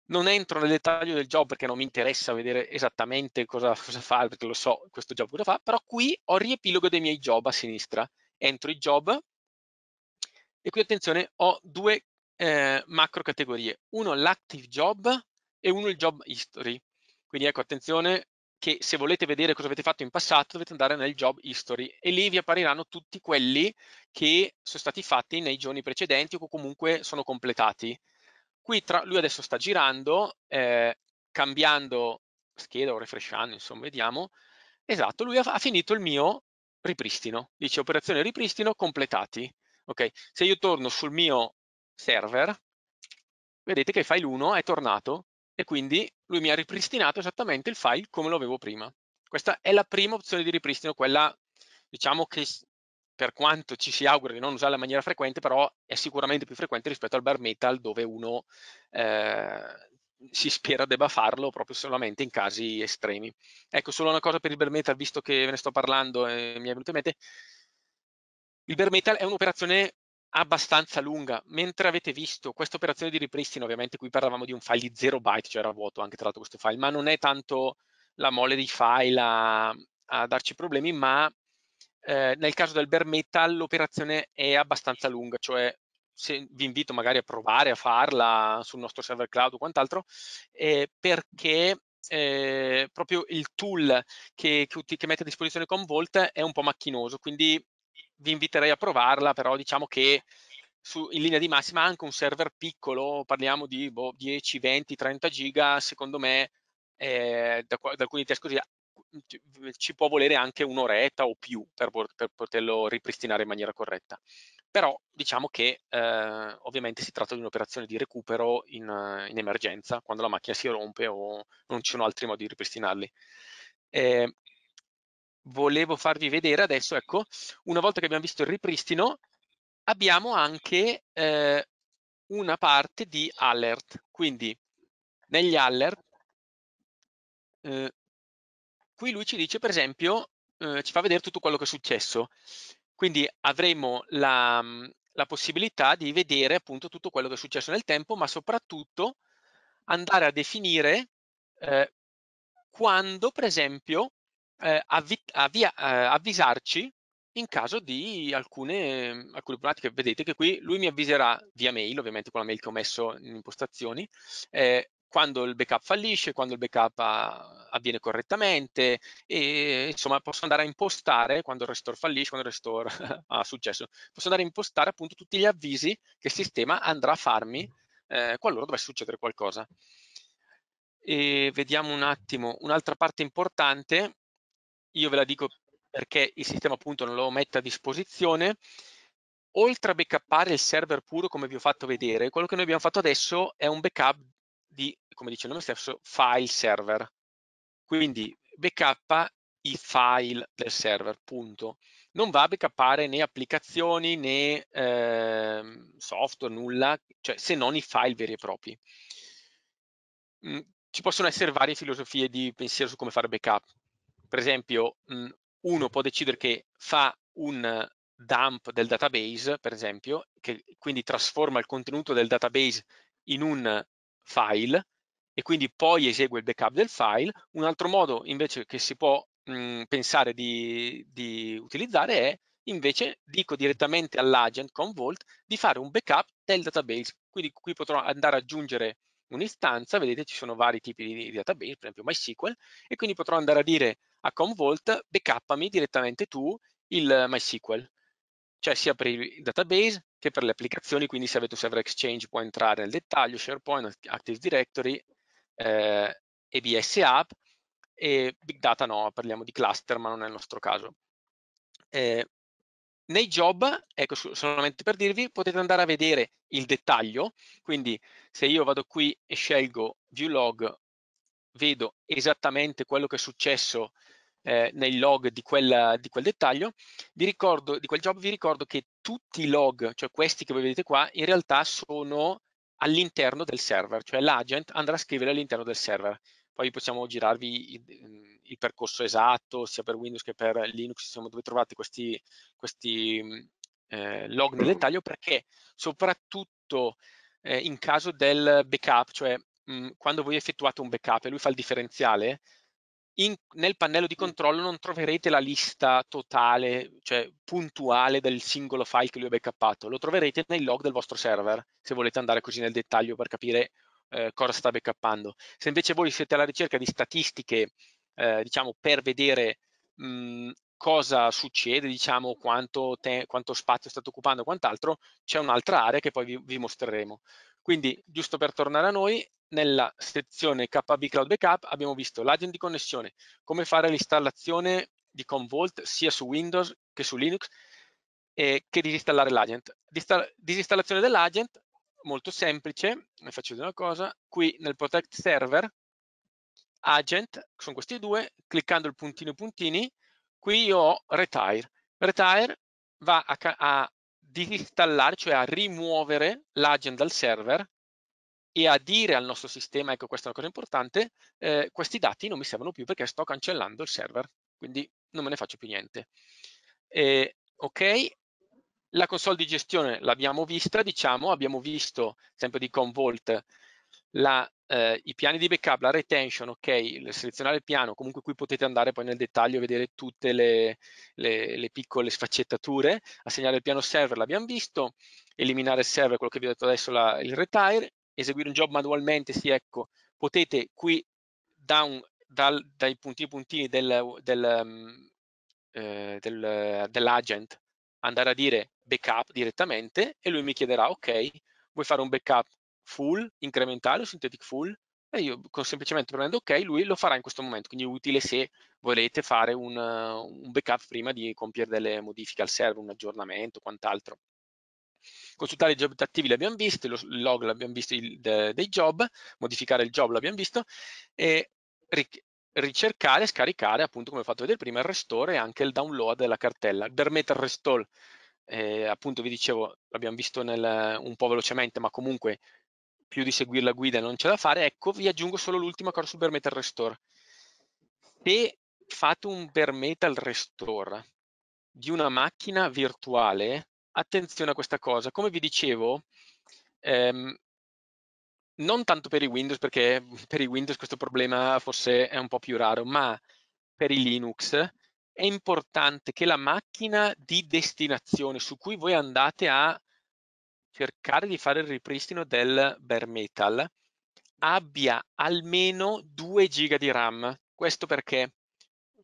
Non entro nel dettaglio del job perché non mi interessa vedere esattamente cosa, cosa fa, perché lo so questo job cosa fa, però qui ho riepilogo dei miei job a sinistra. Entro i job, e qui attenzione, ho due eh, macro categorie, uno l'active job e uno il job history. Quindi ecco, attenzione che se volete vedere cosa avete fatto in passato dovete andare nel job history e lì vi appariranno tutti quelli che sono stati fatti nei giorni precedenti o comunque sono completati. Qui tra, lui adesso sta girando, eh, cambiando scheda o refreshando, insomma, vediamo. Esatto, lui ha, ha finito il mio ripristino. Dice operazione ripristino completati. Okay? Se io torno sul mio server, vedete che il file 1 è tornato e quindi lui mi ha ripristinato esattamente il file come lo avevo prima. Questa è la prima opzione di ripristino, quella diciamo che per quanto ci si augura di non usarla in maniera frequente, però è sicuramente più frequente rispetto al bare metal dove uno eh, si spera debba farlo proprio solamente in casi estremi. Ecco, solo una cosa per il bare metal, visto che ve ne sto parlando e eh, mi è venuto in mente, il bare metal è un'operazione abbastanza lunga, mentre avete visto questa operazione di ripristino, ovviamente qui parlavamo di un file di 0 byte, cioè era vuoto anche tra l'altro questo file, ma non è tanto la mole dei file a, a darci problemi, ma eh, nel caso del bare metal l'operazione è abbastanza lunga, cioè se, vi invito magari a provare a farla sul nostro server cloud o quant'altro, eh, perché eh, proprio il tool che, che, che, mette a disposizione Convolt è un po' macchinoso, quindi vi inviterei a provarla, però diciamo che su, in linea di massima anche un server piccolo, parliamo di boh, 10, 20, 30 giga, secondo me eh, da, da, alcuni test così ci, può volere anche un'oretta o più per, per, poterlo ripristinare in maniera corretta. Però diciamo che eh, ovviamente si tratta di un'operazione di recupero in, in, emergenza, quando la macchina si rompe o non ci sono altri modi di ripristinarli. Eh, volevo farvi vedere adesso, ecco, una volta che abbiamo visto il ripristino, abbiamo anche eh, una parte di alert. Quindi negli alert, eh, qui lui ci dice per esempio, eh, ci fa vedere tutto quello che è successo. Quindi avremo la, la possibilità di vedere appunto tutto quello che è successo nel tempo, ma soprattutto andare a definire eh, quando per esempio eh, avvi avvia, eh, avvisarci in caso di alcune, mm, alcune, problematiche. Vedete che qui lui mi avviserà via mail, ovviamente con la mail che ho messo in impostazioni, eh, quando il backup fallisce, quando il backup avviene correttamente e insomma posso andare a impostare quando il restore fallisce, quando il restore ha successo, posso andare a impostare appunto tutti gli avvisi che il sistema andrà a farmi eh, qualora dovesse succedere qualcosa. E vediamo un attimo un'altra parte importante io ve la dico perché il sistema appunto non lo mette a disposizione, oltre a backupare il server puro come vi ho fatto vedere, quello che noi abbiamo fatto adesso è un backup di, come dice il nome stesso, file server. Quindi backup i file del server, punto. Non va a backupare né applicazioni né eh, software, nulla, cioè se non i file veri e propri. Mm, ci possono essere varie filosofie di pensiero su come fare backup per esempio mh, mhmm, uno può decidere che fa un dump del database, per esempio, che quindi trasforma il contenuto del database in un file e quindi poi esegue il backup del file. Un altro modo invece che si può mh, mhmm, pensare di, di, utilizzare è invece dico direttamente all'agent con Vault di fare un backup del database. Quindi qui potrò andare ad aggiungere un'istanza, vedete ci sono vari tipi di database, per esempio MySQL, e quindi potrò andare a dire a Commvault backuppami direttamente tu il MySQL, cioè sia per il database che per le applicazioni, quindi se avete un server Exchange può entrare nel dettaglio, SharePoint, Active Directory, eh, EBS App e Big Data no, parliamo di cluster ma non è il nostro caso. Eh, nei job, ecco solamente per dirvi, potete andare a vedere il dettaglio, quindi se io vado qui e scelgo view log, vedo esattamente quello che è successo eh, nei log di, quella, di quel dettaglio, vi ricordo, di quel job vi ricordo che tutti i log, cioè questi che voi vedete qua, in realtà sono all'interno del server, cioè l'agent andrà a scrivere all'interno del server. Poi possiamo girarvi il, mm, il, percorso esatto, sia per Windows che per Linux, insomma, dove trovate questi, questi mm, eh, log nel dettaglio, perché soprattutto eh, in caso del backup, cioè mh, mm, quando voi effettuate un backup e lui fa il differenziale, in, nel pannello di controllo non troverete la lista totale, cioè puntuale del singolo file che lui ha backuppato, lo troverete nei log del vostro server, se volete andare così nel dettaglio per capire eh, cosa sta backuppando. Se invece voi siete alla ricerca di statistiche, eh, diciamo, per vedere mh, cosa succede, diciamo, quanto, te, quanto, spazio state occupando e quant'altro, c'è un'altra area che poi vi, vi mostreremo. Quindi, giusto per tornare a noi, nella sezione KB Cloud Backup abbiamo visto l'agent di connessione, come fare l'installazione di Convolt sia su Windows che su Linux e che disinstallare l'agent. Disinstallazione dell'agent, molto semplice, ne faccio vedere una cosa, qui nel Protect Server, Agent, sono questi due, cliccando il puntino puntini, qui io ho Retire. Retire va a, a disinstallare, cioè a rimuovere l'agent dal server e a dire al nostro sistema, ecco questa è una cosa importante, eh, questi dati non mi servono più perché sto cancellando il server, quindi non me ne faccio più niente. E, ok, la console di gestione l'abbiamo vista, diciamo, abbiamo visto sempre di Convolt la, eh, i piani di backup, la retention, ok, selezionare il piano, comunque qui potete andare poi nel dettaglio e vedere tutte le, le, le, piccole sfaccettature, assegnare il piano server l'abbiamo visto, eliminare il server, quello che vi ho detto adesso, la, il retire, eseguire un job manualmente, sì, ecco, potete qui down, dal, dai puntini puntini del, del, um, eh, del, dell'agent andare a dire backup direttamente e lui mi chiederà, ok, vuoi fare un backup full, incrementale o synthetic full? E io con, semplicemente prendendo ok, lui lo farà in questo momento, quindi è utile se volete fare un, un backup prima di compiere delle modifiche al server, un aggiornamento, quant'altro. Consultare i job attivi l'abbiamo visto, il log l'abbiamo visto il, de, dei job, modificare il job l'abbiamo visto, e ric ricercare, scaricare, appunto come ho fatto vedere prima, il restore e anche il download della cartella. Il Dermeter Restore, eh, appunto vi dicevo, l'abbiamo visto nel, un po' velocemente, ma comunque più di seguire la guida non c'è da fare, ecco vi aggiungo solo l'ultima cosa sul bare metal restore. Se fate un bare metal restore di una macchina virtuale, attenzione a questa cosa. Come vi dicevo, ehm, non tanto per i Windows, perché per i Windows questo problema forse è un po' più raro, ma per i Linux è importante che la macchina di destinazione su cui voi andate a cercare di fare il ripristino del bare metal abbia almeno 2 giga di RAM. Questo perché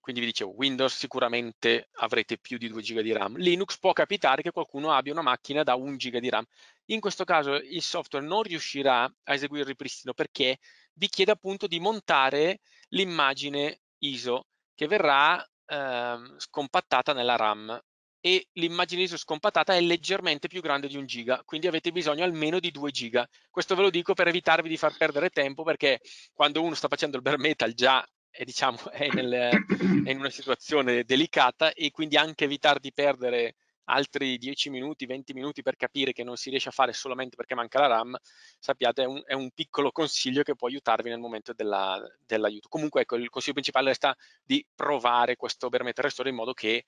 quindi vi dicevo, Windows sicuramente avrete più di 2 giga di RAM. Linux può capitare che qualcuno abbia una macchina da 1 giga di RAM. In questo caso il software non riuscirà a eseguire il ripristino perché vi chiede appunto di montare l'immagine ISO che verrà eh, scompattata nella RAM e l'immagine ISO scompattata è leggermente più grande di 1 giga, quindi avete bisogno almeno di 2 giga. Questo ve lo dico per evitarvi di far perdere tempo perché quando uno sta facendo il bare metal già è, diciamo, è, nel, è, in una situazione delicata e quindi anche evitare di perdere altri 10 minuti, 20 minuti per capire che non si riesce a fare solamente perché manca la RAM, sappiate, è un, è un piccolo consiglio che può aiutarvi nel momento dell'aiuto. Comunque, ecco, il consiglio principale resta di provare questo barometro restore in modo che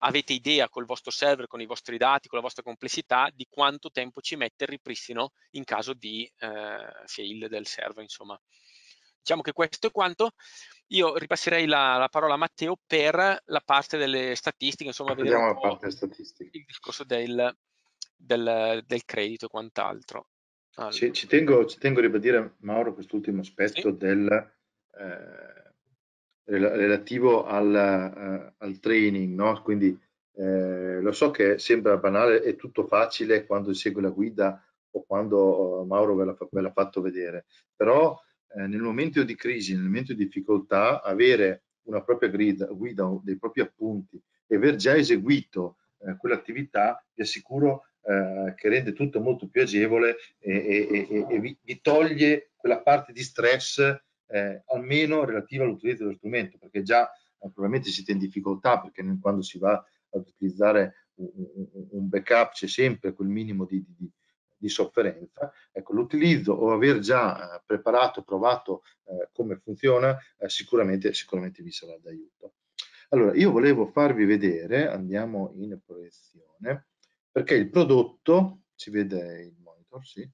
avete idea col vostro server, con i vostri dati, con la vostra complessità, di quanto tempo ci mette il ripristino in caso di eh, fail del server, insomma. Diciamo che questo è quanto. Io ripasserei la, la parola a Matteo per la parte delle statistiche, insomma, vediamo la parte statistica. il discorso del, del, del credito e quant'altro. Allora. Ci, ci, tengo, ci, tengo, a ribadire, Mauro, quest'ultimo aspetto sì. del, eh, relativo al, uh, al training, no? quindi eh, lo so che sembra banale, è tutto facile quando si segue la guida o quando uh, Mauro ve l'ha, fatto vedere, però eh, nel momento di crisi, nel momento di difficoltà, avere una propria guida, guida dei propri appunti e aver già eseguito eh, quell'attività, vi assicuro eh, che rende tutto molto più agevole e, e, e, e vi, vi, toglie quella parte di stress eh, almeno relativa all'utilizzo dello strumento, perché già eh, probabilmente siete in difficoltà, perché quando si va ad utilizzare un, un, un backup c'è sempre quel minimo di, di di sofferenza. Ecco, l'utilizzo o aver già eh, preparato, provato eh, come funziona, eh, sicuramente, sicuramente vi sarà d'aiuto. Allora, io volevo farvi vedere, andiamo in proiezione, perché il prodotto, ci vede il monitor, sì?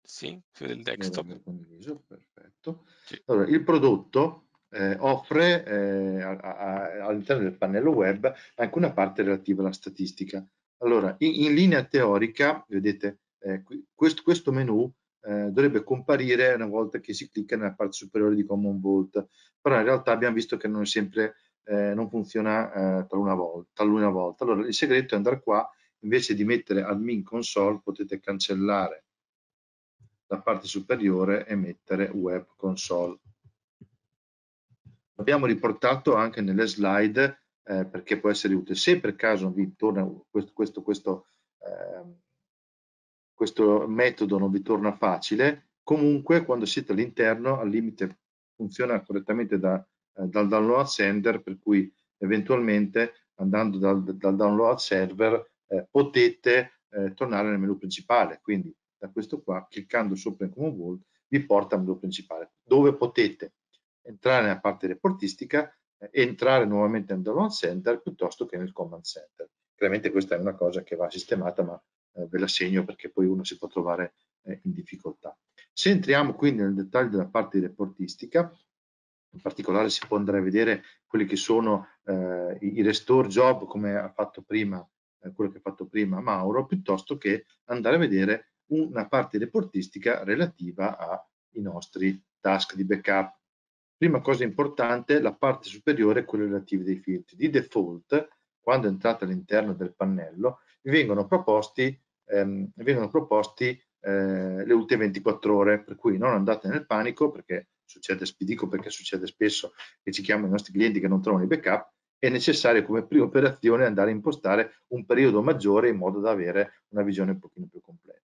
Sì, si vede il desktop. Condiviso, perfetto. Sì. Allora, il prodotto eh, offre eh, all'interno del pannello web anche una parte relativa alla statistica. Allora, in, in linea teorica, vedete, eh, questo, questo, menu eh, dovrebbe comparire una volta che si clicca nella parte superiore di Common Vault, però in realtà abbiamo visto che non sempre eh, non funziona eh, taluna volta, taluna volta. Allora, il segreto è andare qua, invece di mettere admin console potete cancellare la parte superiore e mettere web console. Abbiamo riportato anche nelle slide eh, perché può essere utile. Se per caso vi torna questo, questo, questo, eh, questo metodo non vi torna facile, comunque quando siete all'interno al limite funziona correttamente da, eh, dal download sender, per cui eventualmente andando dal, dal download server eh, potete eh, tornare nel menu principale. Quindi da questo qua, cliccando sopra in Common Vault, vi porta al menu principale, dove potete entrare nella parte reportistica entrare nuovamente nel download center piuttosto che nel command center. Chiaramente questa è una cosa che va sistemata, ma eh, ve la segno perché poi uno si può trovare eh, in difficoltà. Se entriamo quindi nel dettaglio della parte di reportistica, in particolare si può andare a vedere quelli che sono eh, i restore job, come ha fatto prima, eh, quello che ha fatto prima Mauro, piuttosto che andare a vedere una parte reportistica relativa ai nostri task di backup, Prima cosa importante, la parte superiore è quella relativa ai filtri. Di default, quando entrate all'interno del pannello, vi vengono proposti, ehm, vengono proposti eh, le ultime 24 ore, per cui non andate nel panico, perché succede, dico perché succede spesso che ci chiamano i nostri clienti che non trovano i backup, è necessario come prima operazione andare a impostare un periodo maggiore in modo da avere una visione un pochino più completa.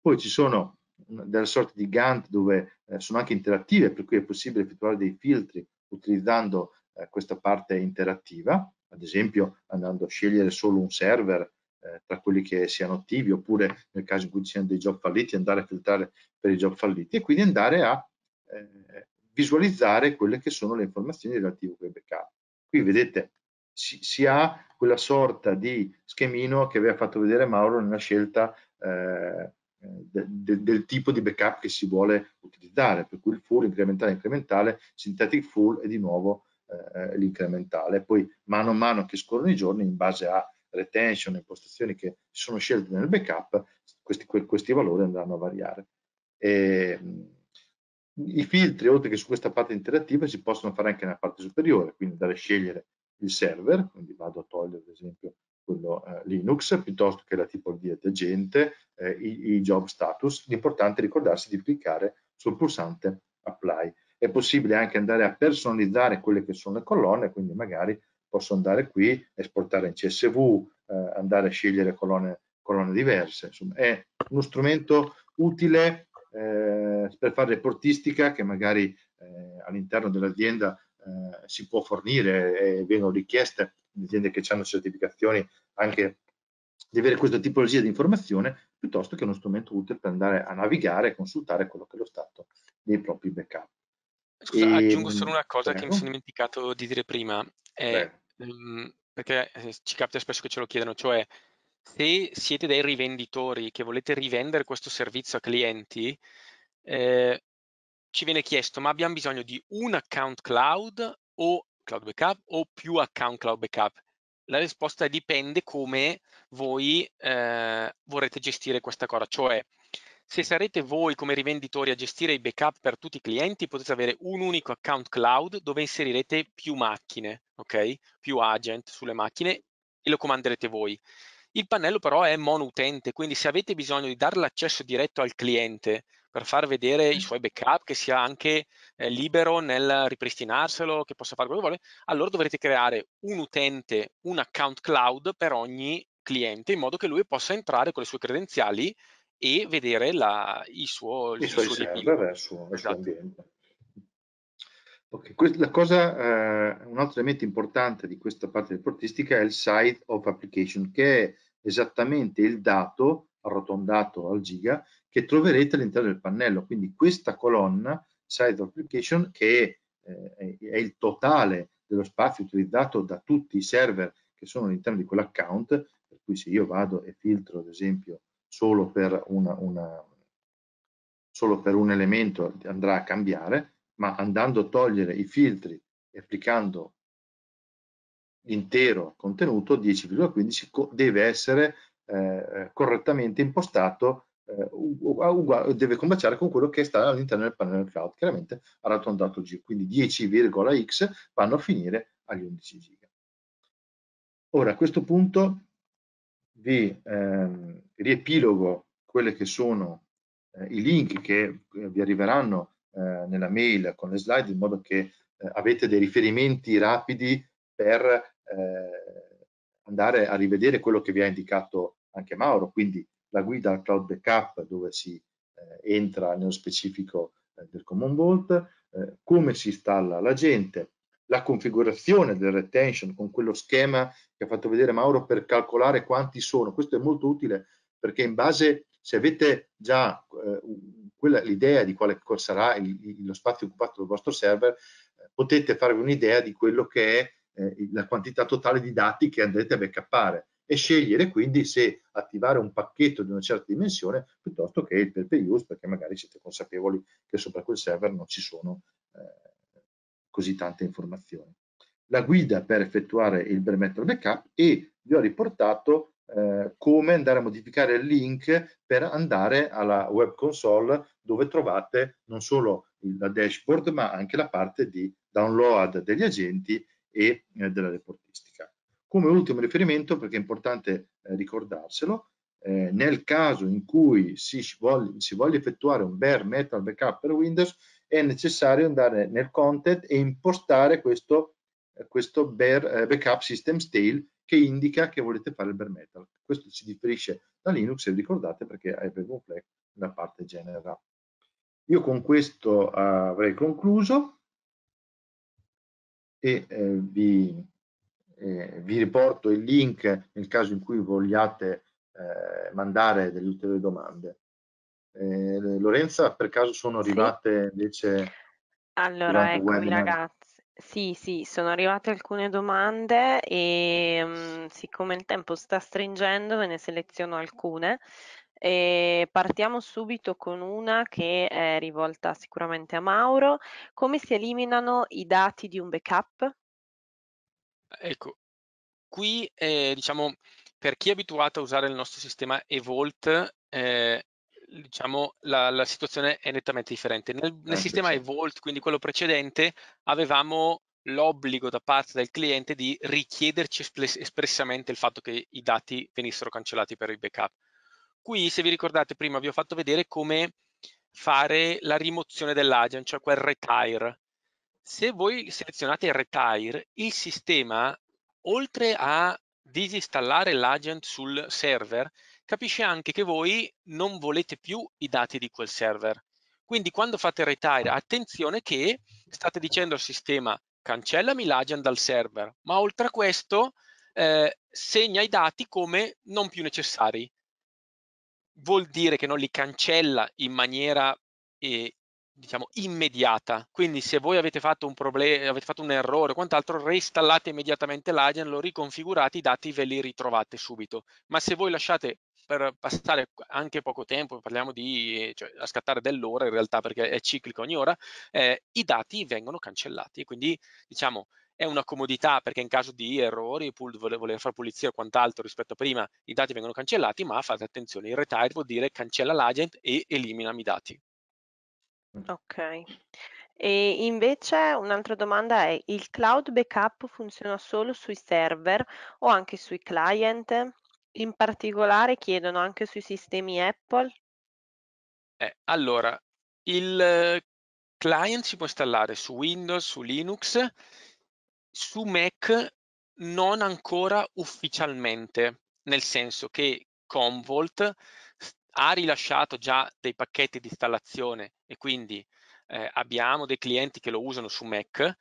Poi ci sono delle sorte di Gantt dove eh, sono anche interattive, per cui è possibile effettuare dei filtri utilizzando eh, questa parte interattiva, ad esempio andando a scegliere solo un server eh, tra quelli che siano attivi, oppure nel caso in cui ci siano dei job falliti, andare a filtrare per i job falliti e quindi andare a eh, visualizzare quelle che sono le informazioni relative a quei backup. Qui vedete si, si, ha quella sorta di schemino che aveva fatto vedere Mauro nella scelta eh, de, del tipo di backup che si vuole utilizzare, per cui il full incrementale incrementale, synthetic full e di nuovo eh, l'incrementale. Poi mano a mano che scorrono i giorni, in base a retention, impostazioni che sono scelte nel backup, questi, questi valori andranno a variare. E, ehm, I filtri, oltre che su questa parte interattiva, si possono fare anche nella parte superiore, quindi andare a scegliere il server, quindi vado a togliere ad esempio quello eh, Linux, piuttosto che la tipologia di agente, eh, i, i, job status, l'importante è ricordarsi di cliccare sul pulsante apply. È possibile anche andare a personalizzare quelle che sono le colonne, quindi magari posso andare qui, esportare in CSV, eh, andare a scegliere colonne, colonne, diverse. Insomma, è uno strumento utile eh, per fare reportistica che magari eh, all'interno dell'azienda eh, si può fornire e vengono richieste aziende che hanno certificazioni anche di avere questa tipologia di informazione piuttosto che uno strumento utile per andare a navigare e consultare quello che è lo stato dei propri backup. Scusa, e, ehm, aggiungo solo una cosa prego. che mi sono dimenticato di dire prima, è, um, perché eh, ci capita spesso che ce lo chiedano, cioè se siete dei rivenditori che volete rivendere questo servizio a clienti, eh, ci viene chiesto ma abbiamo bisogno di un account cloud o cloud backup o più account cloud backup? La risposta dipende come voi eh, vorrete gestire questa cosa, cioè se sarete voi come rivenditori a gestire i backup per tutti i clienti, potete avere un unico account cloud dove inserirete più macchine, ok? Più agent sulle macchine e lo comanderete voi. Il pannello però è mono utente quindi se avete bisogno di dare l'accesso diretto al cliente per far vedere i suoi backup, che sia anche eh, libero nel ripristinarselo, che possa fare quello che vuole, allora dovrete creare un utente, un account cloud per ogni cliente in modo che lui possa entrare con le sue credenziali e vedere la, il suo, il, il suo, suo server, il suo, esatto. il suo esatto. ambiente. Okay. Cosa, eh, un altro elemento importante di questa parte reportistica è il site of application, che è esattamente il dato arrotondato al giga che troverete all'interno del pannello. Quindi questa colonna, Size Application, che è, eh, è il totale dello spazio utilizzato da tutti i server che sono all'interno di quell'account, per cui se io vado e filtro ad esempio solo per, una, una, solo per un elemento andrà a cambiare, ma andando a togliere i filtri e applicando l'intero contenuto 10,15 deve essere eh, correttamente impostato eh, ah, ah, deve combaciare con quello che sta all'interno del pannello cloud, chiaramente arrotondato G, quindi 10,x vanno a finire agli 11 giga. Ora a questo punto vi ehm, riepilogo quelli che sono eh, i link che eh, vi arriveranno eh, nella mail con le slide in modo che eh, avete dei riferimenti rapidi per eh, andare a rivedere quello che vi ha indicato anche Mauro, quindi la guida al Cloud Backup dove si eh, entra nello specifico eh, del Common Vault, eh, come si installa l'agente, la configurazione del retention con quello schema che ha fatto vedere Mauro per calcolare quanti sono. Questo è molto utile perché in base, se avete già eh, l'idea di quale sarà il, lo spazio occupato dal vostro server, eh, potete farvi un'idea di quello che è eh, la quantità totale di dati che andrete a backuppare e scegliere quindi se attivare un pacchetto di una certa dimensione piuttosto che il per use perché magari siete consapevoli che sopra quel server non ci sono eh, così tante informazioni. La guida per effettuare il bare metal backup e vi ho riportato eh, come andare a modificare il link per andare alla web console dove trovate non solo la dashboard ma anche la parte di download degli agenti e eh, della reportista. Come ultimo riferimento, perché è importante eh, ricordarselo, eh, nel caso in cui si voglia, si voglia effettuare un bare metal backup per Windows, è necessario andare nel content e impostare questo, eh, questo bare eh, backup system stale che indica che volete fare il bare metal. Questo si differisce da Linux, se ricordate, perché avevo un flag la parte genera. Io con questo avrei concluso e eh, vi eh, vi riporto il link nel caso in cui vogliate eh, mandare delle ulteriori domande. Eh, Lorenza, per caso sono arrivate sì. invece... Allora, eccomi ragazzi. Sì, sì, sono arrivate alcune domande e mh, mm, siccome il tempo sta stringendo ve ne seleziono alcune. E partiamo subito con una che è rivolta sicuramente a Mauro. Come si eliminano i dati di un backup? Ecco, qui eh, diciamo per chi è abituato a usare il nostro sistema Evolt, eh, diciamo la, la, situazione è nettamente differente. Nel, nel sistema sì. Evolt, quindi quello precedente, avevamo l'obbligo da parte del cliente di richiederci espressamente il fatto che i dati venissero cancellati per il backup. Qui, se vi ricordate, prima vi ho fatto vedere come fare la rimozione dell'agent, cioè quel retire se voi selezionate il retire, il sistema, oltre a disinstallare l'agent sul server, capisce anche che voi non volete più i dati di quel server. Quindi quando fate retire, attenzione che state dicendo al sistema cancellami l'agent dal server, ma oltre a questo eh, segna i dati come non più necessari. Vuol dire che non li cancella in maniera eh, diciamo, immediata. Quindi se voi avete fatto un, problema avete fatto un errore o quant'altro, reinstallate immediatamente l'agent, lo riconfigurate, i dati ve li ritrovate subito. Ma se voi lasciate per passare anche poco tempo, parliamo di cioè, a scattare dell'ora in realtà perché è ciclico ogni ora, eh, i dati vengono cancellati. Quindi diciamo è una comodità perché in caso di errori, pul- voler fare pulizia o quant'altro rispetto a prima, i dati vengono cancellati, ma fate attenzione, il retire vuol dire cancella l'agent e eliminami i dati. Ok. E invece un'altra domanda è: il cloud backup funziona solo sui server o anche sui client? In particolare chiedono anche sui sistemi Apple? Eh, allora, il eh, client si può installare su Windows, su Linux, su Mac non ancora ufficialmente, nel senso che Convolt ha rilasciato già dei pacchetti di installazione e quindi eh, abbiamo dei clienti che lo usano su Mac,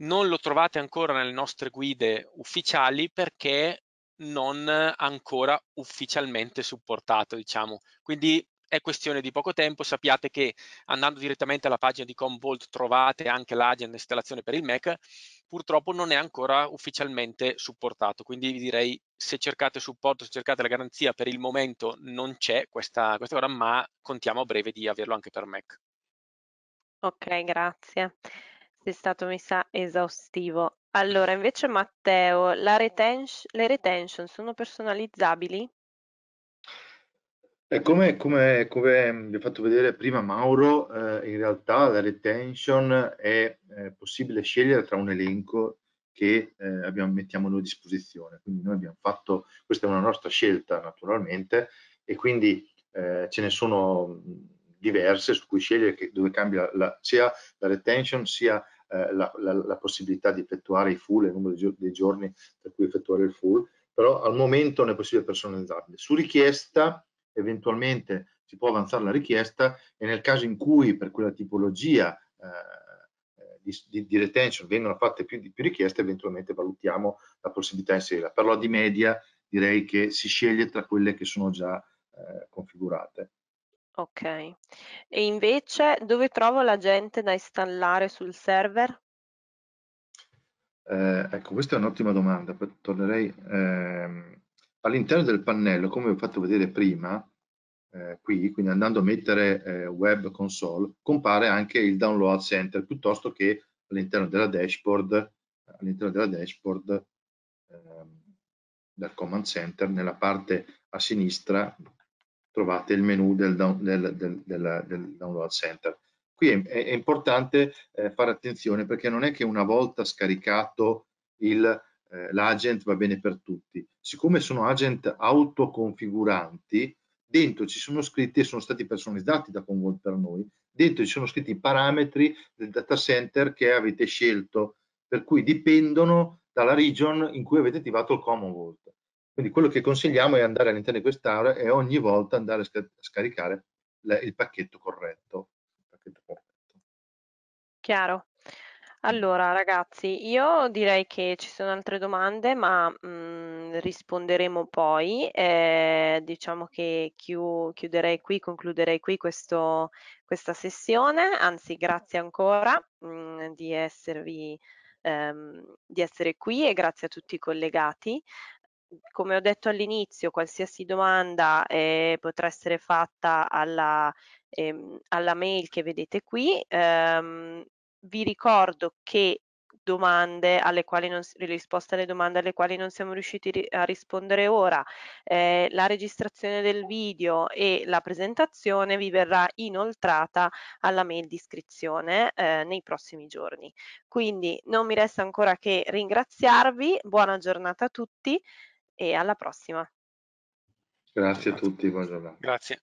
non lo trovate ancora nelle nostre guide ufficiali perché non ancora ufficialmente supportato, diciamo. Quindi è questione di poco tempo, sappiate che andando direttamente alla pagina di Commvault trovate anche l'agent installazione per il Mac, purtroppo non è ancora ufficialmente supportato, quindi vi direi se cercate supporto, se cercate la garanzia, per il momento non c'è questa, questa ora, ma contiamo a breve di averlo anche per Mac. Ok, grazie. Sei stato, mi sa, esaustivo. Allora, invece Matteo, retention, le retention sono personalizzabili? come, come- come vi ho fatto vedere prima Mauro, eh, in realtà la retention è, eh, possibile scegliere tra un elenco che eh, abbiamo- mettiamo noi a disposizione. Quindi noi abbiamo fatto, questa è una nostra scelta naturalmente e quindi eh, ce ne sono diverse su cui scegliere che- dove cambia la- sia la retention sia eh, la, la- la possibilità di effettuare i full, il numero di dei giorni per cui effettuare il full, però al momento non è possibile personalizzarli. Su richiesta eventualmente si può avanzare la richiesta e nel caso in cui per quella tipologia eh, eh di, di, retention vengano fatte più, più, richieste, eventualmente valutiamo la possibilità in sera. Però di media direi che si sceglie tra quelle che sono già eh, configurate. Ok, e invece dove trovo la gente da installare sul server? Eh, ecco, questa è un'ottima domanda, tornerei ehm, all'interno del pannello, come vi ho fatto vedere prima, eh, qui, quindi andando a mettere eh, web console, compare anche il download center piuttosto che all'interno della dashboard, all'interno della dashboard eh, del command center, nella parte a sinistra trovate il menu del, down, del, del, del download center. Qui è, è importante eh, fare attenzione perché non è che una volta scaricato il eh, l'agent va bene per tutti. Siccome sono agent autoconfiguranti, dentro ci sono scritti e sono stati personalizzati da Convolt per noi, dentro ci sono scritti i parametri del data center che avete scelto, per cui dipendono dalla region in cui avete attivato il Common Vault. Quindi quello che consigliamo è andare all'interno di quest'area e ogni volta andare a scaricare il pacchetto corretto. Il pacchetto corretto. Chiaro. Allora ragazzi, io direi che ci sono altre domande, ma, mhmm, risponderemo poi. Ehm, diciamo che chiu chiuderei qui, concluderei qui questo questa sessione. Anzi, grazie ancora, mhmm, di esservi ehm, di essere qui e grazie a tutti i collegati. Come ho detto all'inizio, qualsiasi domanda, ehm, potrà essere fatta alla ehm, alla mail che vedete qui. Ehm vi ricordo che domande alle quali non, risposte alle domande alle quali non siamo riusciti a rispondere ora, eh, la registrazione del video e la presentazione vi verrà inoltrata alla mail di iscrizione eh, nei prossimi giorni. Quindi non mi resta ancora che ringraziarvi, buona giornata a tutti e alla prossima. Grazie a tutti, buona giornata. Grazie.